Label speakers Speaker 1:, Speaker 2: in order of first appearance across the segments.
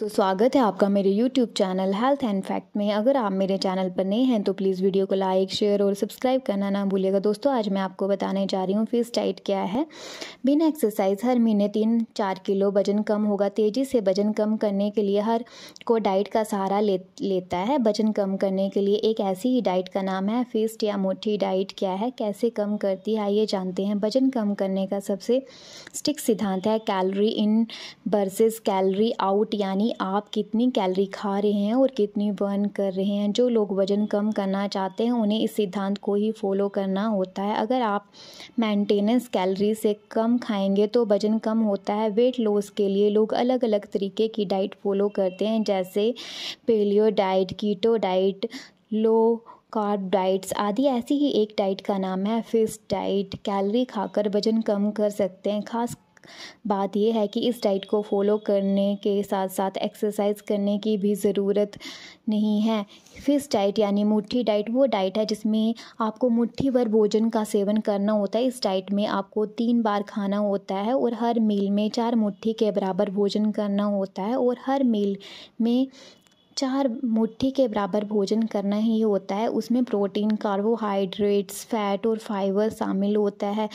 Speaker 1: तो स्वागत है आपका मेरे YouTube channel health and fact में अगर आप मेरे चैनल पर नए हैं तो प्लीज़ वीडियो को लाइक शेयर और सब्सक्राइब करना ना भूलिएगा दोस्तों आज मैं आपको बताने जा रही हूँ फिस डाइट क्या है बिना एक्सरसाइज हर महीने तीन चार किलो वजन कम होगा तेज़ी से वजन कम करने के लिए हर को डाइट का सहारा ले लेता है वजन कम करने के लिए एक ऐसी ही डाइट का नाम है फिस्ट या मोटी डाइट क्या है कैसे कम करती है आइए जानते हैं वजन कम करने का सबसे स्टिक सिद्धांत है calorie in versus calorie out यानी यानी आप कितनी कैलोरी खा रहे हैं और कितनी बर्न कर रहे हैं जो लोग वज़न कम करना चाहते हैं उन्हें इस सिद्धांत को ही फॉलो करना होता है अगर आप मेंटेनेंस कैलोरी से कम खाएंगे तो वज़न कम होता है वेट लॉस के लिए लोग अलग अलग तरीके की डाइट फॉलो करते हैं जैसे paleo diet keto diet low carb diets आदि ऐसी ही एक डाइट का नाम है फिस्ट डाइट कैलोरी खाकर वजन कम कर सकते हैं खास बात यह है कि इस डाइट को फॉलो करने के साथ साथ एक्सरसाइज करने की भी ज़रूरत नहीं है फिस डाइट यानी मुट्ठी डाइट वो डाइट है जिसमें आपको मुट्ठी भर भोजन का सेवन करना होता है इस डाइट में आपको तीन बार खाना होता है और हर मील में चार मुट्ठी के बराबर भोजन करना होता है और हर मील में चार मुट्ठी के बराबर भोजन करना ही होता है उसमें प्रोटीन कार्बोहाइड्रेट्स फैट और फाइबर शामिल होता है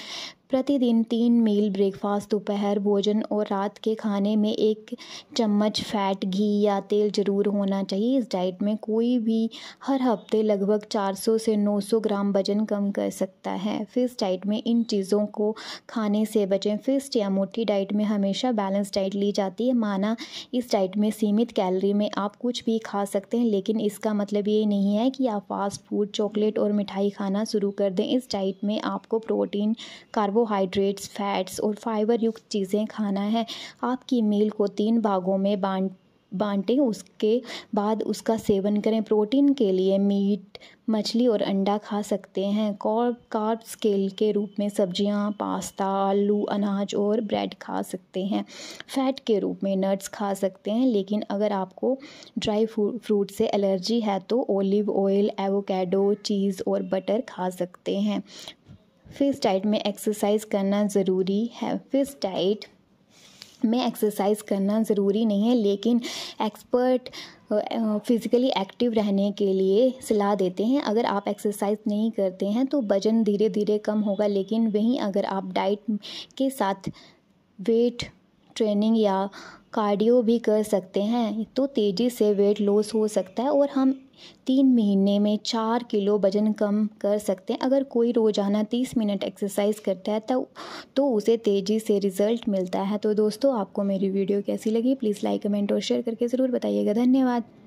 Speaker 1: प्रतिदिन तीन मील ब्रेकफास्ट दोपहर भोजन और रात के खाने में एक चम्मच फैट घी या तेल ज़रूर होना चाहिए इस डाइट में कोई भी हर हफ्ते लगभग 400 से 900 ग्राम वजन कम कर सकता है फिस्ट डाइट में इन चीज़ों को खाने से बचें फिस्ट या मोटी डाइट में हमेशा बैलेंस डाइट ली जाती है माना इस डाइट में सीमित कैलरी में आप कुछ भी खा सकते हैं लेकिन इसका मतलब ये नहीं है कि आप फास्ट फूड चॉकलेट और मिठाई खाना शुरू कर दें इस डाइट में आपको प्रोटीन कार्बो कार्बोहाइड्रेट्स फैट्स और फाइबर युक्त चीज़ें खाना है आपकी मील को तीन भागों में बांट बांटें उसके बाद उसका सेवन करें प्रोटीन के लिए मीट मछली और अंडा खा सकते हैं कॉर्ब कार्ब स्केल के रूप में सब्जियां पास्ता आलू अनाज और ब्रेड खा सकते हैं फैट के रूप में नट्स खा सकते हैं लेकिन अगर आपको ड्राई फ्रूट से एलर्जी है तो ओलिव ऑयल एवोकेडो चीज़ और बटर खा सकते हैं फिक्स डाइट में एक्सरसाइज करना ज़रूरी है फिक्स डाइट में एक्सरसाइज करना ज़रूरी नहीं है लेकिन एक्सपर्ट फिज़िकली एक्टिव रहने के लिए सलाह देते हैं अगर आप एक्सरसाइज नहीं करते हैं तो वज़न धीरे धीरे कम होगा लेकिन वहीं अगर आप डाइट के साथ वेट ट्रेनिंग या कार्डियो भी कर सकते हैं तो तेज़ी से वेट लॉस हो सकता है और हम तीन महीने में चार किलो वजन कम कर सकते हैं अगर कोई रोज़ाना तीस मिनट एक्सरसाइज करता है तो तो उसे तेज़ी से रिज़ल्ट मिलता है तो दोस्तों आपको मेरी वीडियो कैसी लगी प्लीज़ लाइक कमेंट और शेयर करके ज़रूर बताइएगा धन्यवाद